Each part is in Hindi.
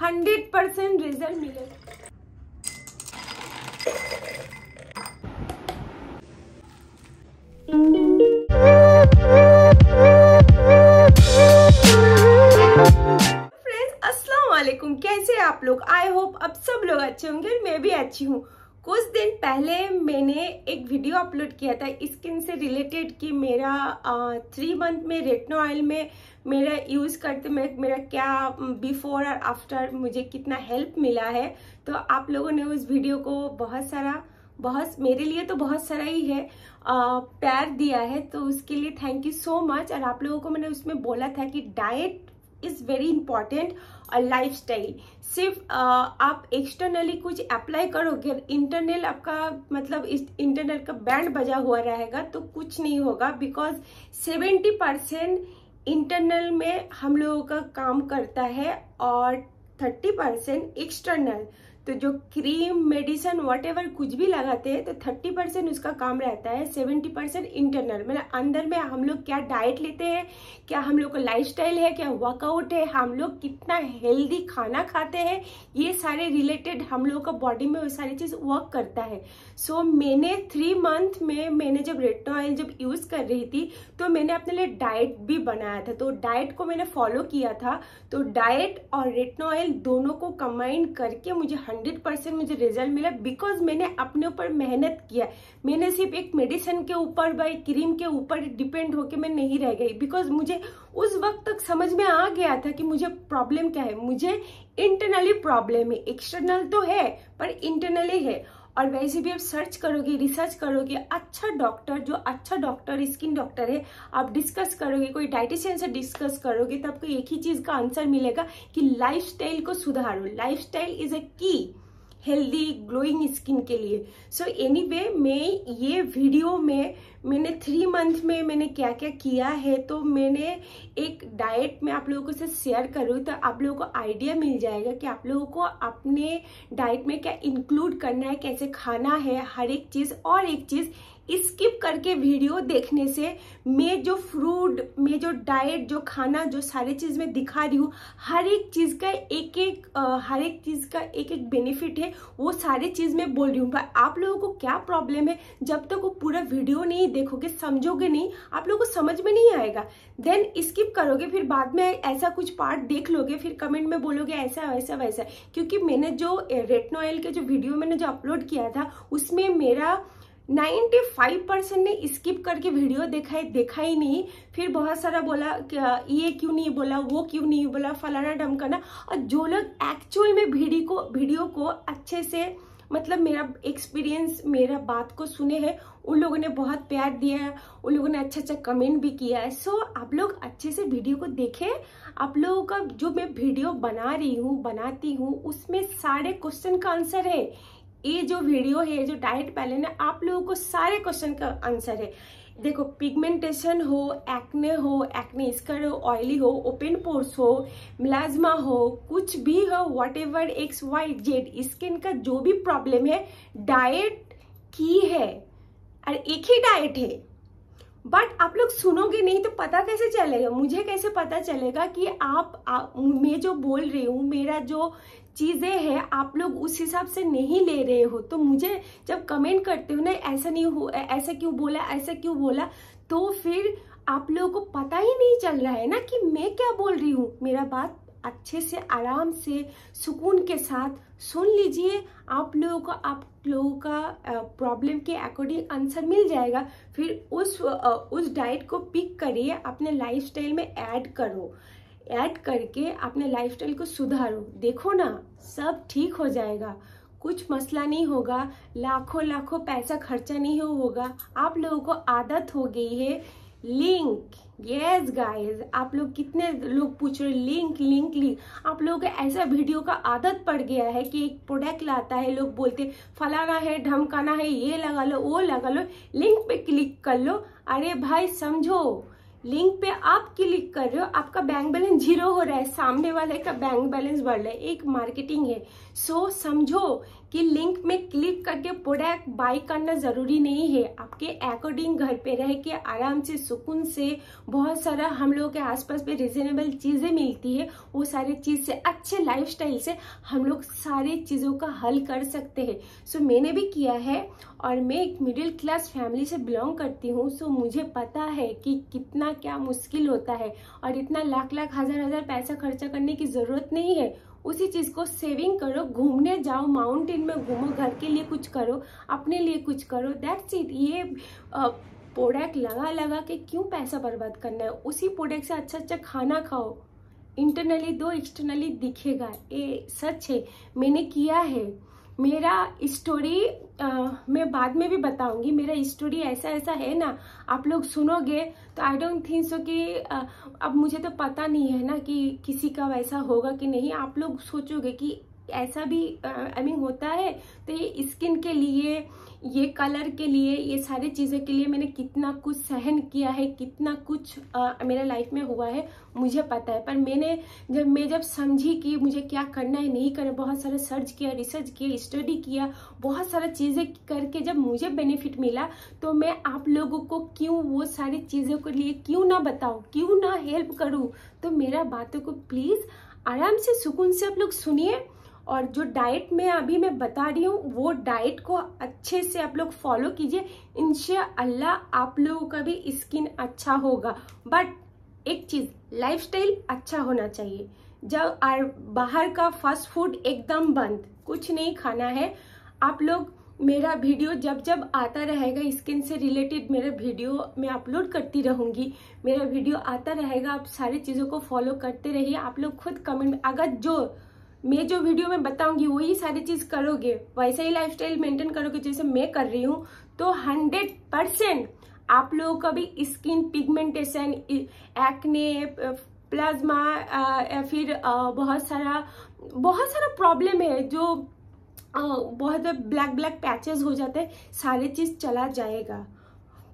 हंड्रेड परसेंट रिजल्ट मिलेगा कैसे आप लोग आई होप अब सब लोग अच्छे होंगे मैं भी अच्छी हूँ कुछ दिन पहले मैंने एक वीडियो अपलोड किया था स्किन से रिलेटेड कि मेरा थ्री मंथ में रेटनो ऑयल में मेरा यूज़ करते में मेरा क्या बिफोर और आफ्टर मुझे कितना हेल्प मिला है तो आप लोगों ने उस वीडियो को बहुत सारा बहुत मेरे लिए तो बहुत सारा ही है आ, प्यार दिया है तो उसके लिए थैंक यू सो मच और आप लोगों को मैंने उसमें बोला था कि diet is very important lifestyle सिर्फ आप एक्सटर्नली कुछ अप्लाई करोगे इंटरनल आपका मतलब इस इंटरनल का बैंड बजा हुआ रहेगा तो कुछ नहीं होगा बिकॉज सेवेंटी परसेंट इंटरनल में हम लोगों का काम करता है और थर्टी परसेंट एक्सटर्नल तो जो क्रीम मेडिसिन वट कुछ भी लगाते हैं तो थर्टी परसेंट उसका काम रहता है सेवेंटी परसेंट इंटरनल मतलब अंदर में हम लोग क्या डाइट लेते हैं क्या हम लोग का लाइफ है क्या वर्कआउट है हम लोग कितना हेल्दी खाना खाते हैं ये सारे रिलेटेड हम लोग का बॉडी में वो सारी चीज़ वर्क करता है सो so, मैंने थ्री मंथ में मैंने जब रेटनो ऑयल जब यूज़ कर रही थी तो मैंने अपने लिए डाइट भी बनाया था तो डाइट को मैंने फॉलो किया था तो डाइट और रेटनो ऑयल दोनों को कंबाइन करके मुझे हंड्रेड परसेंट मुझे रिजल्ट मिला बिकॉज मैंने अपने ऊपर मेहनत किया मैंने सिर्फ एक मेडिसिन के ऊपर भाई क्रीम के ऊपर डिपेंड होके मैं नहीं रह गई बिकॉज मुझे उस वक्त तक समझ में आ गया था कि मुझे प्रॉब्लम क्या है मुझे इंटरनली प्रॉब्लम है एक्सटर्नल तो है पर इंटरनली है और वैसे भी आप सर्च करोगे रिसर्च करोगे अच्छा डॉक्टर जो अच्छा डॉक्टर स्किन डॉक्टर है आप डिस्कस करोगे कोई डाइटिशियन से डिस्कस करोगे तो आपको एक ही चीज़ का आंसर मिलेगा कि लाइफस्टाइल को सुधारो लाइफस्टाइल इज़ अ की हेल्दी ग्लोइंग स्किन के लिए सो एनी वे मैं ये वीडियो में मैंने थ्री मंथ में मैंने क्या क्या किया है तो मैंने एक डाइट में आप लोगों से शेयर करूँ तो आप लोगों को आइडिया मिल जाएगा कि आप लोगों को अपने डाइट में क्या इंक्लूड करना है कैसे खाना है हर एक चीज़ और एक चीज़ स्किप करके वीडियो देखने से मैं जो फ्रूट मैं जो डाइट जो खाना जो सारी चीज़ में दिखा रही हूँ हर एक चीज़ का एक एक हर एक चीज़ का एक एक बेनिफिट है वो सारी चीज़ मैं बोल रही हूँ पर आप लोगों को क्या प्रॉब्लम है जब तक वो पूरा वीडियो नहीं देखोगे समझोगे नहीं आप लोगों को समझ में नहीं आएगा देन स्किप करोगे फिर बाद में ऐसा कुछ पार्ट देख लोगे फिर कमेंट में बोलोगे ऐसा वैसा वैसा क्योंकि मैंने जो रेटनो ऑयल के जो वीडियो मैंने जो अपलोड किया था उसमें मेरा 95 फाइव परसेंट ने स्किप करके वीडियो देखा है देखा ही नहीं फिर बहुत सारा बोला ये क्यों नहीं बोला वो क्यों नहीं बोला फलाना ढमकाना और जो लोग एक्चुअल में वीडियो को वीडियो को अच्छे से मतलब मेरा एक्सपीरियंस मेरा बात को सुने हैं उन लोगों ने बहुत प्यार दिया है उन लोगों ने अच्छा अच्छा कमेंट भी किया है सो so, आप लोग अच्छे से वीडियो को देखें आप लोगों का जो मैं वीडियो बना रही हूँ बनाती हूँ उसमें सारे क्वेश्चन का आंसर है ये जो वीडियो है जो डाइट पहले ना आप लोगों को सारे क्वेश्चन का आंसर है देखो पिगमेंटेशन हो एक्ने हो एक्ने स्कर हो ऑयली हो ओपन पोर्स हो मिलाजमा हो कुछ भी हो whatever X Y Z skin का जो भी प्रॉब्लम है डाइट की है और एक ही डाइट है बट आप लोग सुनोगे नहीं तो पता कैसे चलेगा मुझे कैसे पता चलेगा कि आप, आप मैं जो बोल रही हूँ मेरा जो चीज़ें हैं आप लोग उस हिसाब से नहीं ले रहे हो तो मुझे जब कमेंट करते हो ना ऐसा नहीं हो ऐसा क्यों बोला ऐसा क्यों बोला तो फिर आप लोगों को पता ही नहीं चल रहा है ना कि मैं क्या बोल रही हूँ मेरा बात अच्छे से आराम से सुकून के साथ सुन लीजिए आप लोगों को आप लोगों का प्रॉब्लम के अकॉर्डिंग आंसर मिल जाएगा फिर उस उस डाइट को पिक करिए अपने लाइफस्टाइल में ऐड करो ऐड करके अपने लाइफस्टाइल को सुधारो देखो ना सब ठीक हो जाएगा कुछ मसला नहीं होगा लाखों लाखों पैसा खर्चा नहीं हो होगा आप लोगों को आदत हो गई है लिंक यस गाइस आप लोग कितने लोग पूछ रहे लिंक लिंक लिंक आप लोगों का ऐसा वीडियो का आदत पड़ गया है कि एक प्रोडक्ट लाता है लोग बोलते फलाना है ढमकाना है ये लगा लो वो लगा लो लिंक पे क्लिक कर लो अरे भाई समझो लिंक पे आप क्लिक कर रहे हो आपका बैंक बैलेंस जीरो हो रहा है सामने वाले का बैंक बैलेंस बढ़ रहा है एक मार्केटिंग है सो so, समझो कि लिंक में क्लिक करके प्रोडक्ट बाई करना ज़रूरी नहीं है आपके अकॉर्डिंग घर पे रह के आराम से सुकून से बहुत सारा हम लोगों के आसपास पे रिजनेबल चीज़ें मिलती है वो सारी चीज़ से अच्छे लाइफस्टाइल से हम लोग सारी चीज़ों का हल कर सकते हैं सो so, मैंने भी किया है और मैं एक मिडिल क्लास फैमिली से बिलोंग करती हूँ सो so, मुझे पता है कि कितना क्या मुश्किल होता है और इतना लाख लाख हज़ार हज़ार पैसा खर्चा करने की ज़रूरत नहीं है उसी चीज़ को सेविंग करो घूमने जाओ माउंटेन में घूमो घर के लिए कुछ करो अपने लिए कुछ करो दैट्स इट ये प्रोडक्ट लगा लगा के क्यों पैसा बर्बाद करना है उसी प्रोडक्ट से अच्छा अच्छा खाना खाओ इंटरनली दो एक्सटर्नली दिखेगा ये सच है मैंने किया है मेरा स्टोरी मैं बाद में भी बताऊंगी मेरा स्टोरी ऐसा ऐसा है ना आप लोग सुनोगे तो आई डोंट थिंक सो कि आ, अब मुझे तो पता नहीं है ना कि किसी का वैसा होगा कि नहीं आप लोग सोचोगे कि ऐसा भी आई मीन होता है तो ये स्किन के लिए ये कलर के लिए ये सारी चीज़ों के लिए मैंने कितना कुछ सहन किया है कितना कुछ मेरा मेरे लाइफ में हुआ है मुझे पता है पर मैंने जब मैं जब समझी कि मुझे क्या करना है नहीं करना बहुत सारा सर्च किया रिसर्च किया स्टडी किया बहुत सारा चीज़ें करके जब मुझे बेनिफिट मिला तो मैं आप लोगों को क्यों वो सारी चीज़ों के लिए क्यों ना बताऊँ क्यों ना हेल्प करूँ तो मेरा बातों को प्लीज़ आराम से सुकून से आप लोग सुनिए और जो डाइट मैं अभी मैं बता रही हूँ वो डाइट को अच्छे से आप लोग फॉलो कीजिए इनशा अल्लाह आप लोगों का भी स्किन अच्छा होगा बट एक चीज़ लाइफस्टाइल अच्छा होना चाहिए जब और बाहर का फास्ट फूड एकदम बंद कुछ नहीं खाना है आप लोग मेरा वीडियो जब जब आता रहेगा स्किन से रिलेटेड मेरा वीडियो मैं अपलोड करती रहूँगी मेरा वीडियो आता रहेगा आप सारी चीज़ों को फॉलो करते रहिए आप लोग खुद कमेंट अगर जो मैं जो वीडियो में बताऊंगी वही सारी चीज करोगे वैसा ही लाइफ स्टाइल मेंटेन करोगे जैसे मैं कर रही हूँ तो हंड्रेड परसेंट आप लोगों का भी स्किन पिगमेंटेशन एक्ने प्लाज्मा या फिर बहुत सारा बहुत सारा प्रॉब्लम है जो बहुत ब्लैक ब्लैक पैचेस हो जाते हैं सारी चीज चला जाएगा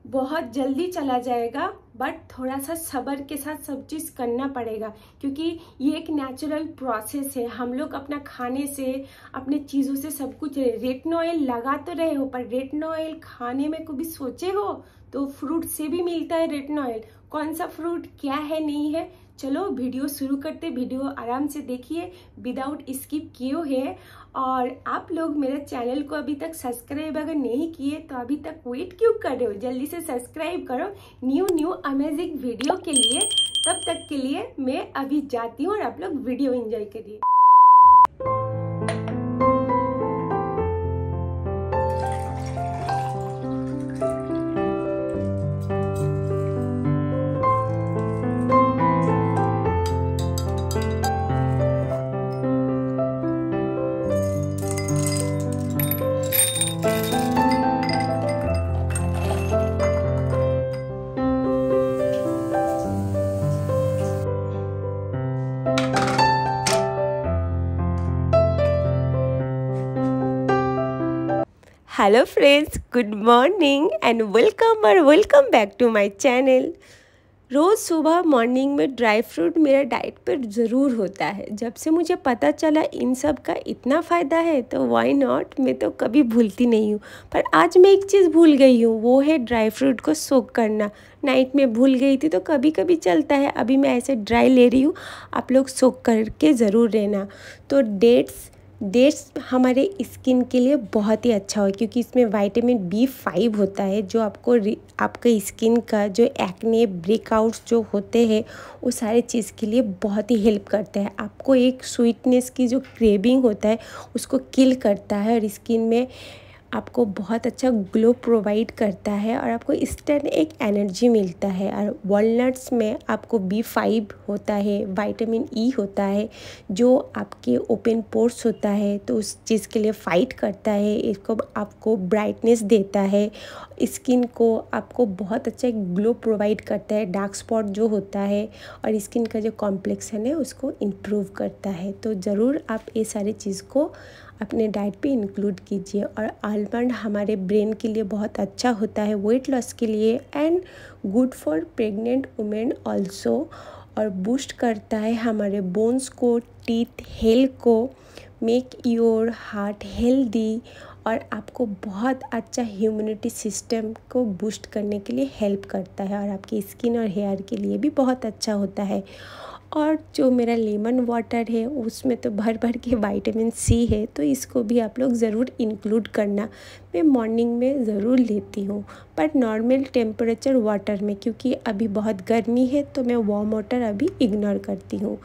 बहुत जल्दी चला जाएगा बट थोड़ा सा सब्र के साथ सब चीज़ करना पड़ेगा क्योंकि ये एक नेचुरल प्रोसेस है हम लोग अपना खाने से अपने चीज़ों से सब कुछ रेटनोइल ऑयल लगा तो रहे हो पर रेटनो ऑयल खाने में कभी सोचे हो तो फ्रूट से भी मिलता है रेटनो ऑयल कौन सा फ्रूट क्या है नहीं है चलो वीडियो शुरू करते वीडियो आराम से देखिए विदाउट स्किप किए है और आप लोग मेरे चैनल को अभी तक सब्सक्राइब अगर नहीं किए तो अभी तक वेट क्यों कर रहे हो जल्दी से सब्सक्राइब करो न्यू न्यू अमेजिंग वीडियो के लिए तब तक के लिए मैं अभी जाती हूँ और आप लोग वीडियो एंजॉय करिए hello friends good morning and welcome और welcome back to my channel रोज़ सुबह मॉर्निंग में ड्राई फ्रूट मेरा डाइट पर ज़रूर होता है जब से मुझे पता चला इन सब का इतना फ़ायदा है तो वाई नॉट मैं तो कभी भूलती नहीं हूँ पर आज मैं एक चीज़ भूल गई हूँ वो है ड्राई फ्रूट को सोक करना नाइट में भूल गई थी तो कभी कभी चलता है अभी मैं ऐसे ड्राई ले रही हूँ आप लोग सोक करके ज़रूर रहना तो डेट्स डेट्स हमारे स्किन के लिए बहुत ही अच्छा हो क्योंकि इसमें वाइटामिन बी फाइव होता है जो आपको आपके स्किन का जो एक्ने ब्रेकआउट्स जो होते हैं वो सारे चीज़ के लिए बहुत ही हेल्प करता है आपको एक स्वीटनेस की जो क्रेविंग होता है उसको किल करता है और स्किन में आपको बहुत अच्छा ग्लो प्रोवाइड करता है और आपको इस एक एनर्जी मिलता है और वॉलनट्स में आपको बी फाइव होता है वाइटामिन ई e होता है जो आपके ओपन पोर्स होता है तो उस चीज़ के लिए फ़ाइट करता है इसको आपको ब्राइटनेस देता है स्किन को आपको बहुत अच्छा ग्लो प्रोवाइड करता है डार्क स्पॉट जो होता है और स्किन का जो कॉम्प्लेक्सन है उसको इम्प्रूव करता है तो ज़रूर आप ये सारी चीज़ को अपने डाइट पे इंक्लूड कीजिए और आलमंड हमारे ब्रेन के लिए बहुत अच्छा होता है वेट लॉस के लिए and good for pregnant women also और बूस्ट करता है हमारे बोन्स को टीथ हेल्थ को मेक योर हार्ट हेल्दी और आपको बहुत अच्छा ह्यूमिनिटी सिस्टम को बूस्ट करने के लिए हेल्प करता है और आपकी स्किन और हेयर के लिए भी बहुत अच्छा होता है और जो मेरा लेमन वाटर है उसमें तो भर भर के वाइटामिन सी है तो इसको भी आप लोग ज़रूर इंक्लूड करना मैं मॉर्निंग में ज़रूर लेती हूँ पर नॉर्मल टेम्परेचर वाटर में क्योंकि अभी बहुत गर्मी है तो मैं वॉम वाटर अभी इग्नोर करती हूँ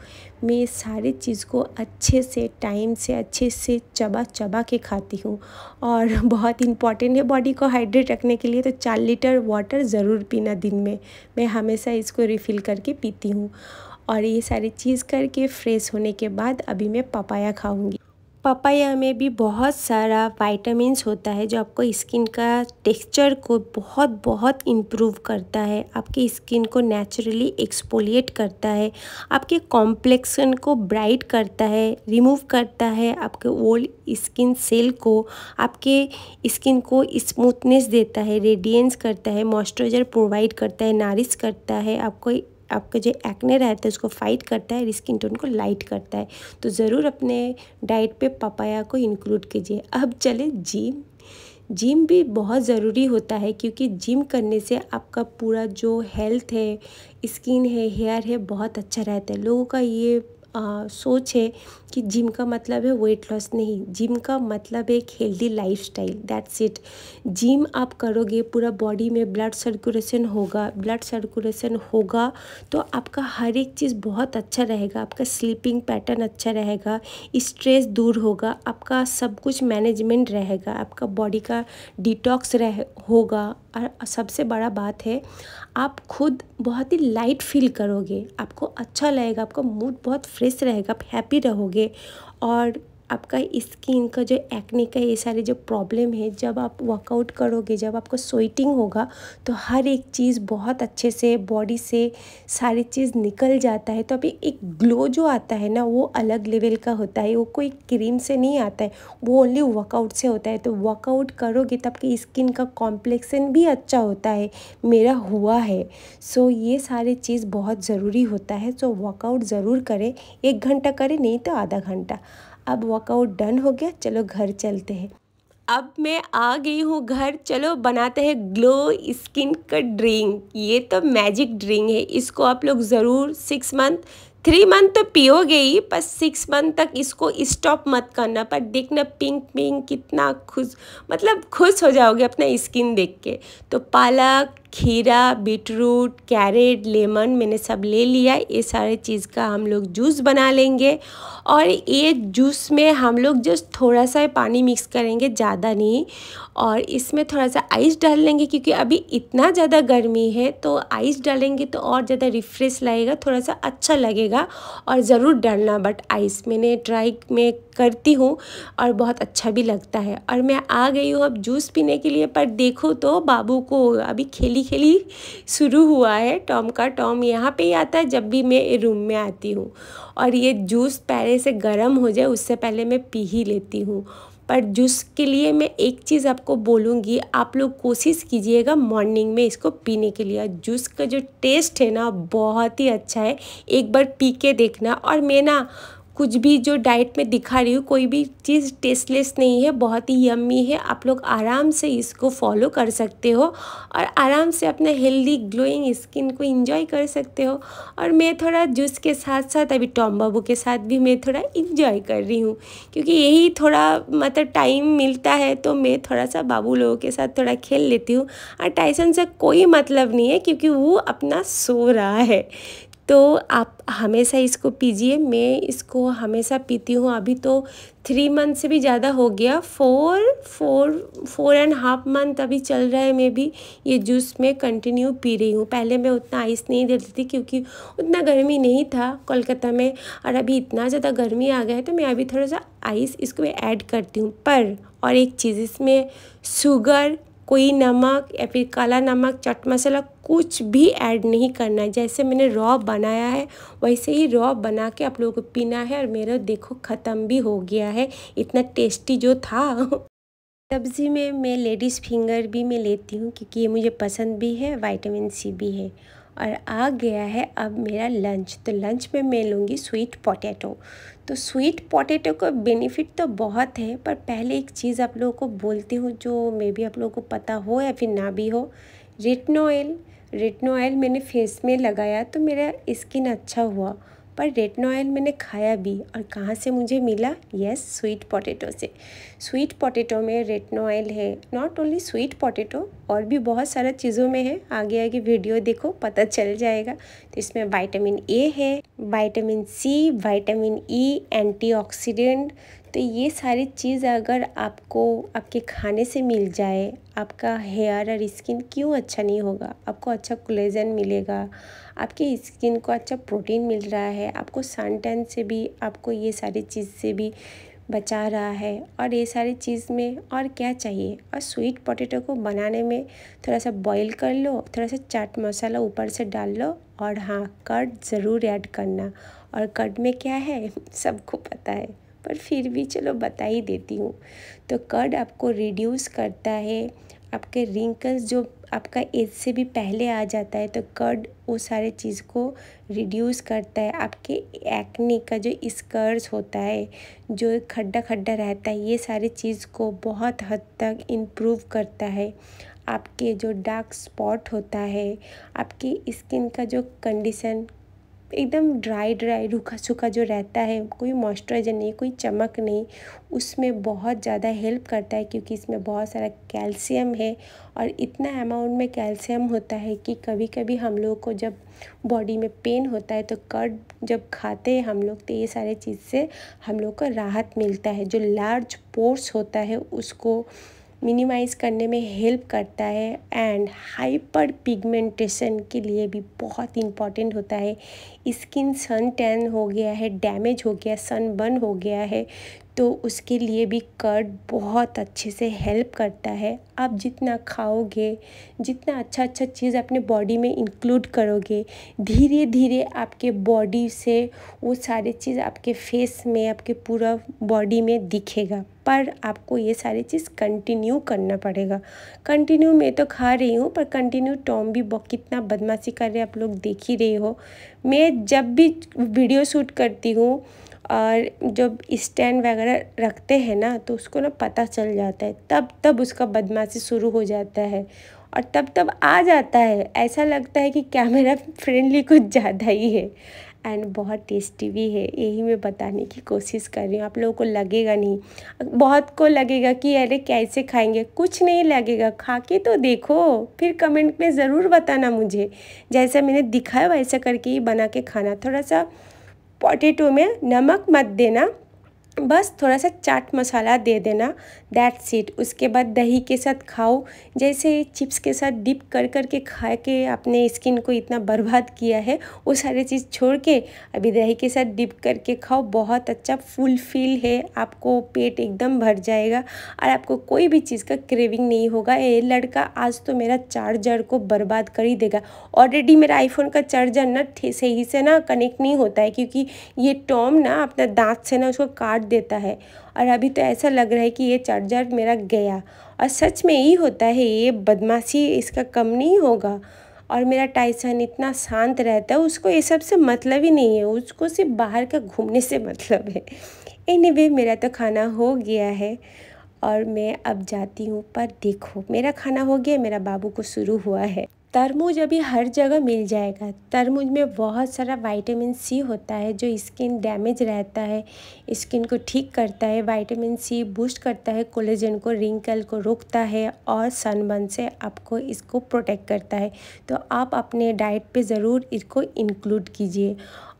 मैं सारे चीज़ को अच्छे से टाइम से अच्छे से चबा चबा के खाती हूँ और बहुत इंपॉर्टेंट है बॉडी को हाइड्रेट रखने के लिए तो चार लीटर वाटर ज़रूर पीना दिन में मैं हमेशा इसको रिफ़िल करके पीती हूँ और ये सारी चीज़ करके फ्रेश होने के बाद अभी मैं पपाया खाऊंगी पपाया में भी बहुत सारा वाइटामस होता है जो आपको स्किन का टेक्सचर को बहुत बहुत इम्प्रूव करता है आपकी स्किन को नेचुरली एक्सपोलिएट करता है आपके कॉम्प्लेक्सन को ब्राइट करता है रिमूव करता है आपके ओल्ड स्किन सेल को आपके स्किन को स्मूथनेस देता है रेडियंस करता है मॉइस्चराइजर प्रोवाइड करता है नारिश करता है आपको आपका जो एक्ने रहता है उसको फाइट करता है और स्किन टोन को लाइट करता है तो ज़रूर अपने डाइट पे पपाया को इंक्लूड कीजिए अब चले जिम जिम भी बहुत ज़रूरी होता है क्योंकि जिम करने से आपका पूरा जो हेल्थ है स्किन है हेयर है बहुत अच्छा रहता है लोगों का ये आ, सोच है कि जिम का मतलब है वेट लॉस नहीं जिम का मतलब है एक healthy lifestyle that's it gym आप करोगे पूरा बॉडी में ब्लड सर्कुलेशन होगा ब्लड सर्कुलेशन होगा तो आपका हर एक चीज़ बहुत अच्छा रहेगा आपका स्लीपिंग पैटर्न अच्छा रहेगा स्ट्रेस दूर होगा आपका सब कुछ मैनेजमेंट रहेगा आपका बॉडी का डिटॉक्स रह होगा और सबसे बड़ा बात है आप खुद बहुत ही लाइट फील करोगे आपको अच्छा लगेगा आपका मूड बहुत फ्रेश रहेगा आप हैप्पी रहोगे और आपका स्किन का जो एक्ने का ये सारे जो प्रॉब्लम है जब आप वर्कआउट करोगे जब आपको स्वेटिंग होगा तो हर एक चीज़ बहुत अच्छे से बॉडी से सारी चीज़ निकल जाता है तो अभी एक ग्लो जो आता है ना वो अलग लेवल का होता है वो कोई क्रीम से नहीं आता है वो ओनली वर्कआउट से होता है तो वर्कआउट करोगे तो आपकी स्किन का कॉम्प्लेक्सन भी अच्छा होता है मेरा हुआ है सो ये सारे चीज़ बहुत ज़रूरी होता है सो वर्कआउट ज़रूर करें एक घंटा करें नहीं तो आधा घंटा अब वर्कआउट डन हो गया चलो घर चलते हैं अब मैं आ गई हूँ घर चलो बनाते हैं ग्लो स्किन का ड्रिंक ये तो मैजिक ड्रिंक है इसको आप लोग ज़रूर सिक्स मंथ थ्री मंथ तो पियोगे ही पर सिक्स मंथ तक इसको स्टॉप मत करना पर देखना पिंक पिंक कितना खुश मतलब खुश हो जाओगे अपना स्किन देख के तो पालक खीरा बीटरूट कैरेट लेमन मैंने सब ले लिया ये सारे चीज़ का हम लोग जूस बना लेंगे और ये जूस में हम लोग जस्ट थोड़ा सा पानी मिक्स करेंगे ज़्यादा नहीं और इसमें थोड़ा सा आइस डाल लेंगे क्योंकि अभी इतना ज़्यादा गर्मी है तो आइस डालेंगे तो और ज़्यादा रिफ्रेश लगेगा थोड़ा सा अच्छा लगेगा और ज़रूर डालना बट आइस मैंने ट्राई में करती हूँ और बहुत अच्छा भी लगता है और मैं आ गई हूँ अब जूस पीने के लिए पर देखो तो बाबू को अभी खेली बेसिकली शुरू हुआ है टॉम का टॉम यहाँ पे ही आता है जब भी मैं रूम में आती हूँ और ये जूस पहले से गर्म हो जाए उससे पहले मैं पी ही लेती हूँ पर जूस के लिए मैं एक चीज़ आपको बोलूँगी आप लोग कोशिश कीजिएगा मॉर्निंग में इसको पीने के लिए जूस का जो टेस्ट है ना बहुत ही अच्छा है एक बार पी के देखना और मैं ना कुछ भी जो डाइट में दिखा रही हूँ कोई भी चीज़ टेस्टलेस नहीं है बहुत ही यम्मी है आप लोग आराम से इसको फॉलो कर सकते हो और आराम से अपने हेल्दी ग्लोइंग स्किन को इंजॉय कर सकते हो और मैं थोड़ा जूस के साथ साथ अभी टॉम बाबू के साथ भी मैं थोड़ा इंजॉय कर रही हूँ क्योंकि यही थोड़ा मतलब टाइम मिलता है तो मैं थोड़ा सा बाबू लोगों के साथ थोड़ा खेल लेती हूँ और टाइसन से कोई मतलब नहीं है क्योंकि वो अपना सो रहा है तो आप हमेशा इसको पीजिए मैं इसको हमेशा पीती हूँ अभी तो थ्री मंथ से भी ज़्यादा हो गया four four four and half month अभी चल रहा है मैं भी ये जूस मैं कंटिन्यू पी रही हूँ पहले मैं उतना आइस नहीं देती थी क्योंकि उतना गर्मी नहीं था कोलकाता में और अभी इतना ज़्यादा गर्मी आ गया है तो मैं अभी थोड़ा सा आइस इसको ऐड करती हूँ पर और एक चीज़ इसमें शुगर कोई नमक या फिर काला नमक चट मसाला कुछ भी ऐड नहीं करना है जैसे मैंने रॉ बनाया है वैसे ही रॉ बना के आप लोगों को पीना है और मेरा देखो ख़त्म भी हो गया है इतना टेस्टी जो था सब्ज़ी में मैं लेडीज़ फिंगर भी मैं लेती हूँ क्योंकि ये मुझे पसंद भी है वाइटामिन सी भी है और आ गया है अब मेरा लंच तो लंच में मैं लूँगी स्वीट पोटैटो तो स्वीट पोटैटो का बेनिफिट तो बहुत है पर पहले एक चीज़ आप लोगों को बोलती हूँ जो मे भी आप लोगों को पता हो या फिर ना भी हो रिटनो ऑयल रिटनो ऑयल मैंने फेस में लगाया तो मेरा स्किन अच्छा हुआ पर रेटनो ऑयल मैंने खाया भी और कहाँ से मुझे मिला यस स्वीट पोटैटो से स्वीट पोटैटो में रेटनो ऑयल है नॉट ओनली स्वीट पोटैटो और भी बहुत सारा चीज़ों में है आगे आगे वीडियो देखो पता चल जाएगा तो इसमें वाइटामिन ए है vitamin C vitamin E antioxidant तो ये सारी चीज़ अगर आपको आपके खाने से मिल जाए आपका हेयर और स्किन क्यों अच्छा नहीं होगा आपको अच्छा कोलेजन मिलेगा आपके स्किन को अच्छा प्रोटीन मिल रहा है आपको सन टैन से भी आपको ये सारी चीज़ से भी बचा रहा है और ये सारी चीज़ में और क्या चाहिए और स्वीट पोटैटो को बनाने में थोड़ा सा बॉईल कर लो थोड़ा सा चाट मसाला ऊपर से डाल लो और हाँ कर्ड ज़रूर ऐड करना और कर्ड में क्या है सबको पता है पर फिर भी चलो बता ही देती हूँ तो कर्ड आपको रिड्यूस करता है आपके रिंकल्स जो आपका एज से भी पहले आ जाता है तो कर्ड वो सारे चीज़ को रिड्यूस करता है आपके एक्ने का जो स्कर्स होता है जो खड्डा खड्डा रहता है ये सारी चीज़ को बहुत हद तक इम्प्रूव करता है आपके जो डार्क स्पॉट होता है आपकी स्किन का जो कंडीशन एकदम ड्राई ड्राई रूखा सूखा जो रहता है कोई मॉइस्चराइजर नहीं कोई चमक नहीं उसमें बहुत ज़्यादा हेल्प करता है क्योंकि इसमें बहुत सारा कैल्शियम है और इतना अमाउंट में कैल्शियम होता है कि कभी कभी हम लोग को जब बॉडी में पेन होता है तो कर्ड जब खाते हैं हम लोग तो ये सारे चीज़ से हम लोग को राहत मिलता है जो लार्ज पोर्स होता है उसको मिनिमाइज़ करने में हेल्प करता है एंड हाइपर पिगमेंटेशन के लिए भी बहुत इंपॉर्टेंट होता है स्किन सन टैन हो गया है डैमेज हो गया सन बर्न हो गया है तो उसके लिए भी कर्ड बहुत अच्छे से हेल्प करता है आप जितना खाओगे जितना अच्छा अच्छा चीज़ अपने बॉडी में इंक्लूड करोगे धीरे धीरे आपके बॉडी से वो सारे चीज़ आपके फेस में आपके पूरा बॉडी में दिखेगा पर आपको ये सारी चीज़ कंटिन्यू करना पड़ेगा कंटिन्यू मैं तो खा रही हूँ पर कंटिन्यू टॉम भी कितना बदमाशी कर रहे आप लोग देख ही रहे हो मैं जब भी वीडियो शूट करती हूँ और जब स्टैंड वगैरह रखते हैं ना तो उसको ना पता चल जाता है तब तब उसका बदमाशी शुरू हो जाता है और तब तब आ जाता है ऐसा लगता है कि कैमरा फ्रेंडली कुछ ज़्यादा ही है एंड बहुत टेस्टी भी है यही मैं बताने की कोशिश कर रही हूँ आप लोगों को लगेगा नहीं बहुत को लगेगा कि अरे कैसे खाएंगे कुछ नहीं लगेगा खा के तो देखो फिर कमेंट में ज़रूर बताना मुझे जैसा मैंने दिखाया वैसा करके ही बना के खाना थोड़ा सा पोटैटो में नमक मत देना बस थोड़ा सा चाट मसाला दे देना दैट्स इट उसके बाद दही के साथ खाओ जैसे चिप्स के साथ डिप कर कर के खा के आपने स्किन को इतना बर्बाद किया है वो सारे चीज़ छोड़ के अभी दही के साथ डिप करके खाओ बहुत अच्छा फुल फील है आपको पेट एकदम भर जाएगा और आपको कोई भी चीज़ का क्रेविंग नहीं होगा ये लड़का आज तो मेरा चार्जर को बर्बाद कर ही देगा ऑलरेडी मेरा आईफोन का चार्जर ना सही से ना कनेक्ट नहीं होता है क्योंकि ये टॉम ना अपना दाँत से ना उसको काट देता है और अभी तो ऐसा लग रहा है कि ये चार्जर मेरा गया और सच में ही होता है ये बदमाशी इसका कम नहीं होगा और मेरा टाइसन इतना शांत रहता है उसको ये सब से मतलब ही नहीं है उसको सिर्फ बाहर का घूमने से मतलब है एनी anyway, मेरा तो खाना हो गया है और मैं अब जाती हूँ पर देखो मेरा खाना हो गया मेरा बाबू को शुरू हुआ है तरबूज अभी हर जगह मिल जाएगा तरबूज में बहुत सारा वाइटामिन सी होता है जो स्किन डैमेज रहता है स्किन को ठीक करता है वाइटामिन सी बूस्ट करता है कोलेजन को रिंकल को रोकता है और सनबर्न से आपको इसको प्रोटेक्ट करता है तो आप अपने डाइट पे ज़रूर इसको इंक्लूड कीजिए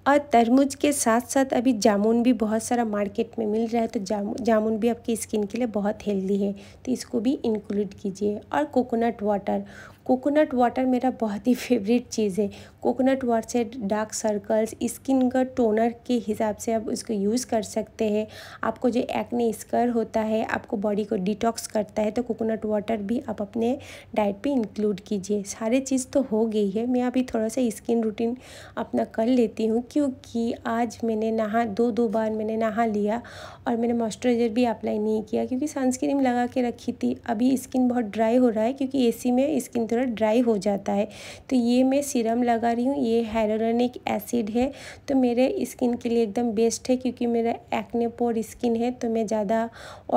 और तरबूज के साथ साथ अभी जामुन भी बहुत सारा मार्केट में मिल रहा है तो जामुन जामुन भी आपकी स्किन के लिए बहुत हेल्दी है तो इसको भी इंक्लूड कीजिए और कोकोनट वाटर कोकोनट वाटर मेरा बहुत ही फेवरेट चीज़ है कोकोनट वाटर से डार्क सर्कल्स स्किन का टोनर के हिसाब से आप उसको यूज़ कर सकते हैं आपको जो एक्ने स्कर होता है आपको बॉडी को डिटॉक्स करता है तो कोकोनट वाटर भी आप अपने डाइट पे इंक्लूड कीजिए सारे चीज़ तो हो गई है मैं अभी थोड़ा सा स्किन रूटीन अपना कर लेती हूँ क्योंकि आज मैंने नहा दो दो बार मैंने नहा लिया और मैंने मॉइस्चराइज़र भी अप्लाई नहीं किया क्योंकि सनस्क्रीन लगा के रखी थी अभी स्किन बहुत ड्राई हो रहा है क्योंकि ए में स्किन थोड़ा ड्राई हो जाता है तो ये मैं सीरम लगा रही हूँ ये हाइलोरनिक एसिड है तो मेरे स्किन के लिए एकदम बेस्ट है क्योंकि मेरा एक्ने पोर स्किन है तो मैं ज़्यादा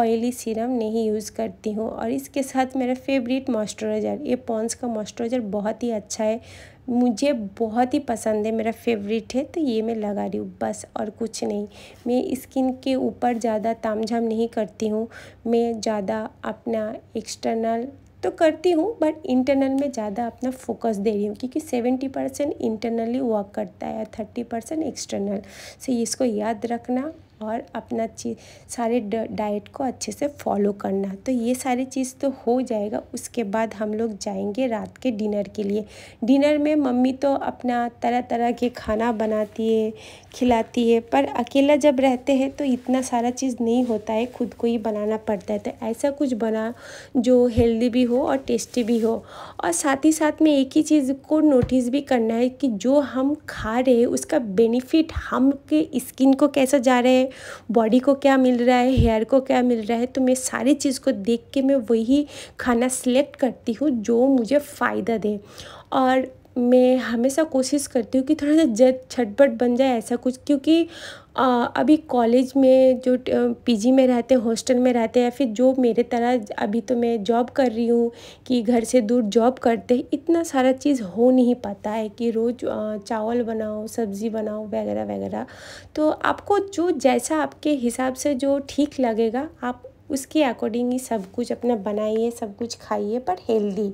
ऑयली सीरम नहीं यूज़ करती हूँ और इसके साथ मेरा फेवरेट मॉइस्चराइज़र ये पॉन्स का मॉइस्चराइज़र बहुत ही अच्छा है मुझे बहुत ही पसंद है मेरा फेवरेट है तो ये मैं लगा रही हूँ बस और कुछ नहीं मैं स्किन के ऊपर ज़्यादा तामझाम नहीं करती हूँ मैं ज़्यादा अपना एक्सटर्नल तो करती हूँ बट इंटरनल में ज़्यादा अपना फोकस दे रही हूँ क्योंकि सेवेंटी परसेंट इंटरनली वर्क करता है थर्टी परसेंट एक्सटर्नल सो इसको याद रखना और अपना चीज सारे डाइट को अच्छे से फॉलो करना तो ये सारी चीज़ तो हो जाएगा उसके बाद हम लोग जाएंगे रात के डिनर के लिए डिनर में मम्मी तो अपना तरह तरह के खाना बनाती है खिलाती है पर अकेला जब रहते हैं तो इतना सारा चीज़ नहीं होता है खुद को ही बनाना पड़ता है तो ऐसा कुछ बना जो हेल्दी भी हो और टेस्टी भी हो और साथ ही साथ में एक ही चीज़ को नोटिस भी करना है कि जो हम खा रहे हैं उसका बेनिफिट हम के स्किन को कैसा जा रहे हैं बॉडी को क्या मिल रहा है हेयर को क्या मिल रहा है तो मैं सारी चीज़ को देख के मैं वही खाना सिलेक्ट करती हूँ जो मुझे फ़ायदा दे और मैं हमेशा कोशिश करती हूँ कि थोड़ा सा जट छटपट बन जाए ऐसा कुछ क्योंकि आ, अभी कॉलेज में जो पीजी में रहते हॉस्टल में रहते या फिर जो मेरे तरह अभी तो मैं जॉब कर रही हूँ कि घर से दूर जॉब करते इतना सारा चीज़ हो नहीं पाता है कि रोज़ चावल बनाओ सब्ज़ी बनाओ वगैरह वगैरह तो आपको जो जैसा आपके हिसाब से जो ठीक लगेगा आप उसके अकॉर्डिंग ही सब कुछ अपना बनाइए सब कुछ खाइए पर हेल्दी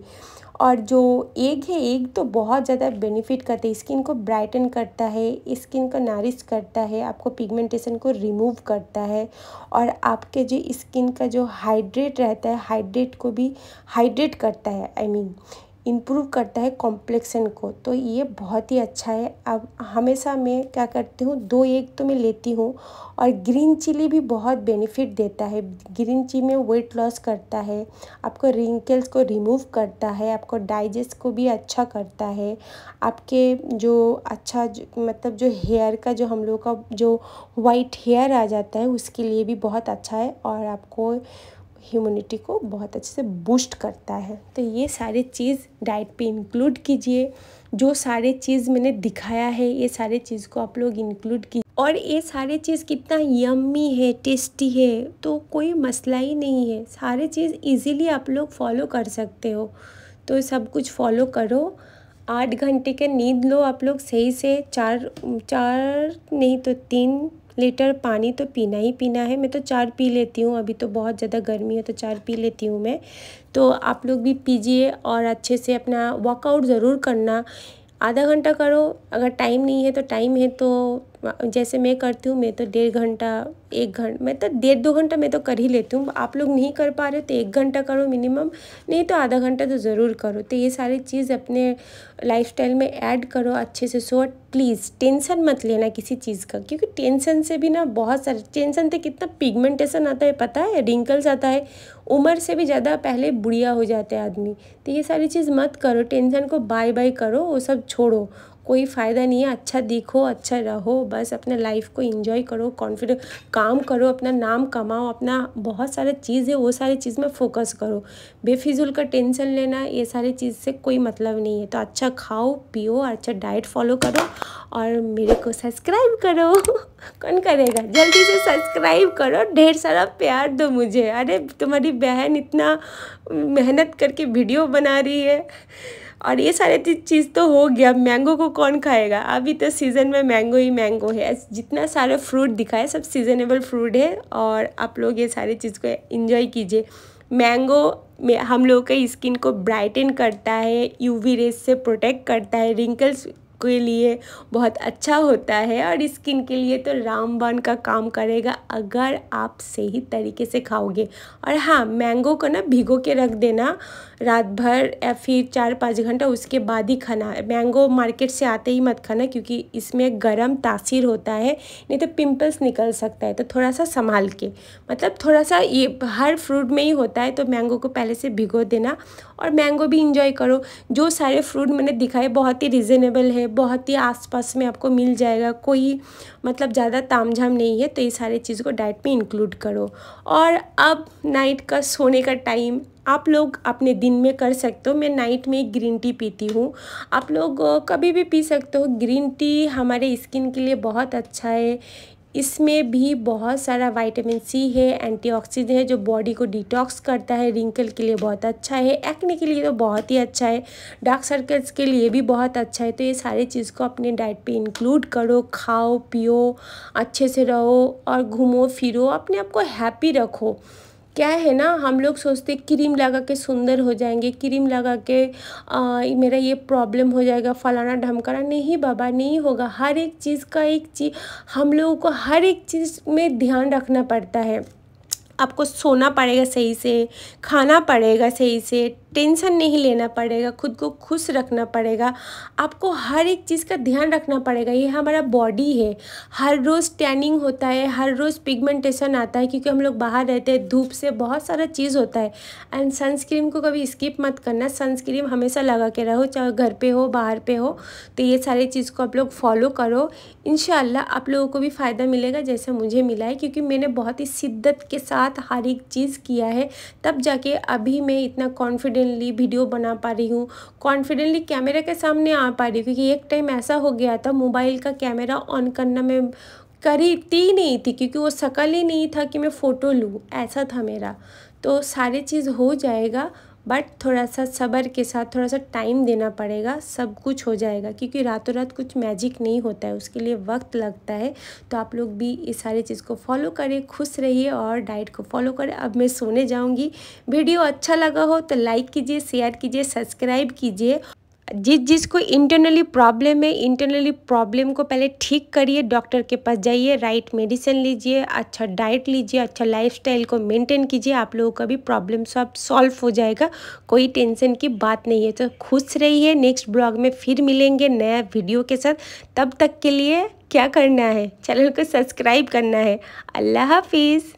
और जो एग है एग तो बहुत ज़्यादा बेनिफिट करते है स्किन को ब्राइटन करता है स्किन को नारिश करता है आपको पिगमेंटेशन को रिमूव करता है और आपके जो स्किन का जो हाइड्रेट रहता है हाइड्रेट को भी हाइड्रेट करता है I I mean mean, improve करता है कॉम्प्लेक्सन को तो ये बहुत ही अच्छा है अब हमेशा मैं क्या करती हूँ दो एक तो मैं लेती हूँ और ग्रीन चिली भी बहुत बेनिफिट देता है ग्रीन चिली में वेट लॉस करता है आपको रिंकल्स को रिमूव करता है आपको डाइजेस्ट को भी अच्छा करता है आपके जो अच्छा जो, मतलब जो हेयर का जो हम लोग का जो वाइट हेयर आ जाता है उसके लिए भी बहुत अच्छा है और आपको ह्यूमिनिटी को बहुत अच्छे से बूस्ट करता है तो ये सारे चीज़ डाइट पे इंक्लूड कीजिए जो सारे चीज़ मैंने दिखाया है ये सारे चीज़ को आप लोग इंक्लूड कीजिए और ये सारे चीज़ कितना यम्मी है टेस्टी है तो कोई मसला ही नहीं है सारे चीज़ इजीली आप लोग फॉलो कर सकते हो तो सब कुछ फॉलो करो आठ घंटे के नींद लो आप लोग सही से चार चार नहीं तो तीन लीटर पानी तो पीना ही पीना है मैं तो चार पी लेती हूँ अभी तो बहुत ज़्यादा गर्मी है तो चार पी लेती हूँ मैं तो आप लोग भी पीजिए और अच्छे से अपना वर्कआउट ज़रूर करना आधा घंटा करो अगर टाइम नहीं है तो टाइम है तो जैसे मैं करती हूँ मैं तो डेढ़ घंटा एक घंटा मैं तो डेढ़ दो घंटा मैं तो कर ही लेती हूँ आप लोग नहीं कर पा रहे तो एक घंटा करो मिनिमम नहीं तो आधा घंटा तो ज़रूर करो तो ये सारी चीज़ अपने लाइफस्टाइल में ऐड करो अच्छे से सो प्लीज़ टेंशन मत लेना किसी चीज़ का क्योंकि टेंशन से भी ना बहुत सारे टेंशन से कितना पिगमेंटेशन आता है पता है रिंकल्स आता है उम्र से भी ज़्यादा पहले बुढ़िया हो जाते हैं आदमी तो ये सारी चीज़ मत करो टेंशन को बाय बाय करो वो सब छोड़ो कोई फ़ायदा नहीं है अच्छा दिखो अच्छा रहो बस अपने लाइफ को इन्जॉय करो कॉन्फिडेंट काम करो अपना नाम कमाओ अपना बहुत सारा चीज़ है वो सारी चीज़ में फोकस करो बेफिजुल का टेंशन लेना ये सारी चीज़ से कोई मतलब नहीं है तो अच्छा खाओ पियो अच्छा डाइट फॉलो करो और मेरे को सब्सक्राइब करो कौन करेगा जल्दी से सब्सक्राइब करो ढेर सारा प्यार दो मुझे अरे तुम्हारी बहन इतना मेहनत करके वीडियो बना रही है और ये सारे चीज़ तो हो गया मैंगो को कौन खाएगा अभी तो सीज़न में मैंगो ही मैंगो है जितना सारा फ्रूट दिखाए सब सीजनेबल फ्रूट है और आप लोग ये सारी चीज़ को इन्जॉय कीजिए मैंगो में हम लोग के स्किन को ब्राइटन करता है यूवी रेस से प्रोटेक्ट करता है रिंकल्स के लिए बहुत अच्छा होता है और स्किन के लिए तो रामबन का काम करेगा अगर आप सही तरीके से खाओगे और हाँ मैंगो को ना भिगो के रख देना रात भर या फिर चार पाँच घंटा उसके बाद ही खाना मैंगो मार्केट से आते ही मत खाना क्योंकि इसमें गर्म तासीर होता है नहीं तो पिंपल्स निकल सकता है तो थोड़ा सा संभाल के मतलब थोड़ा सा ये हर फ्रूट में ही होता है तो मैंगो को पहले से भिगो देना और मैंगो भी इंजॉय करो जो सारे फ्रूट मैंने दिखाए बहुत ही रिजनेबल है बहुत ही आसपास में आपको मिल जाएगा कोई मतलब ज़्यादा तामझाम नहीं है तो ये सारे चीज़ को डाइट में इंक्लूड करो और अब नाइट का सोने का टाइम आप लोग अपने दिन में कर सकते हो मैं नाइट में ग्रीन टी पीती हूँ आप लोग कभी भी पी सकते हो ग्रीन टी हमारे स्किन के लिए बहुत अच्छा है इसमें भी बहुत सारा वाइटामिन सी है एंटीऑक्सीडेंट है जो बॉडी को डिटॉक्स करता है रिंकल के लिए बहुत अच्छा है एक्ने के लिए तो बहुत ही अच्छा है डार्क सर्कल्स के लिए भी बहुत अच्छा है तो ये सारे चीज़ को अपने डाइट पे इंक्लूड करो खाओ पियो अच्छे से रहो और घूमो फिरो अपने आप को हैप्पी रखो क्या है ना हम लोग सोचते क्रीम लगा के सुंदर हो जाएंगे क्रीम लगा के आ, मेरा ये प्रॉब्लम हो जाएगा फलाना ढमकाना नहीं बाबा नहीं होगा हर एक चीज़ का एक चीज़ हम लोगों को हर एक चीज़ में ध्यान रखना पड़ता है आपको सोना पड़ेगा सही से खाना पड़ेगा सही से टेंशन नहीं लेना पड़ेगा खुद को खुश रखना पड़ेगा आपको हर एक चीज़ का ध्यान रखना पड़ेगा ये हमारा बॉडी है हर रोज़ टैनिंग होता है हर रोज़ पिगमेंटेशन आता है क्योंकि हम लोग बाहर रहते हैं धूप से बहुत सारा चीज़ होता है एंड सनस्क्रीन को कभी स्किप मत करना सनस्क्रीन हमेशा लगा के रहो चाहे घर पर हो बाहर पे हो तो ये सारी चीज़ को आप लोग फॉलो करो इन आप लोगों को भी फ़ायदा मिलेगा जैसा मुझे मिला है क्योंकि मैंने बहुत ही शिद्दत के साथ हर एक चीज़ किया है तब जाके अभी मैं इतना कॉन्फिडेंट कॉन्फिडेंटली वीडियो बना पा रही हूँ कॉन्फिडेंटली कैमरे के सामने आ पा रही हूँ क्योंकि एक टाइम ऐसा हो गया था मोबाइल का कैमरा ऑन करना मैं करती ही नहीं थी क्योंकि वो शकल ही नहीं था कि मैं फ़ोटो लूँ ऐसा था मेरा तो सारी चीज़ हो जाएगा बट थोड़ा सा सब्र के साथ थोड़ा सा टाइम देना पड़ेगा सब कुछ हो जाएगा क्योंकि रातों रात कुछ मैजिक नहीं होता है उसके लिए वक्त लगता है तो आप लोग भी इस सारी चीज़ को फॉलो करें खुश रहिए और डाइट को फॉलो करें अब मैं सोने जाऊँगी वीडियो अच्छा लगा हो तो लाइक कीजिए शेयर कीजिए सब्सक्राइब कीजिए जिस जिसको इंटरनली प्रॉब्लम है इंटरनली प्रॉब्लम को पहले ठीक करिए डॉक्टर के पास जाइए राइट मेडिसिन लीजिए अच्छा डाइट लीजिए अच्छा लाइफस्टाइल को मेंटेन कीजिए आप लोगों का भी प्रॉब्लम सब सॉल्व हो जाएगा कोई टेंशन की बात नहीं है तो खुश रहिए नेक्स्ट ब्लॉग में फिर मिलेंगे नया वीडियो के साथ तब तक के लिए क्या करना है चैनल को सब्सक्राइब करना है अल्लाह हाफिज़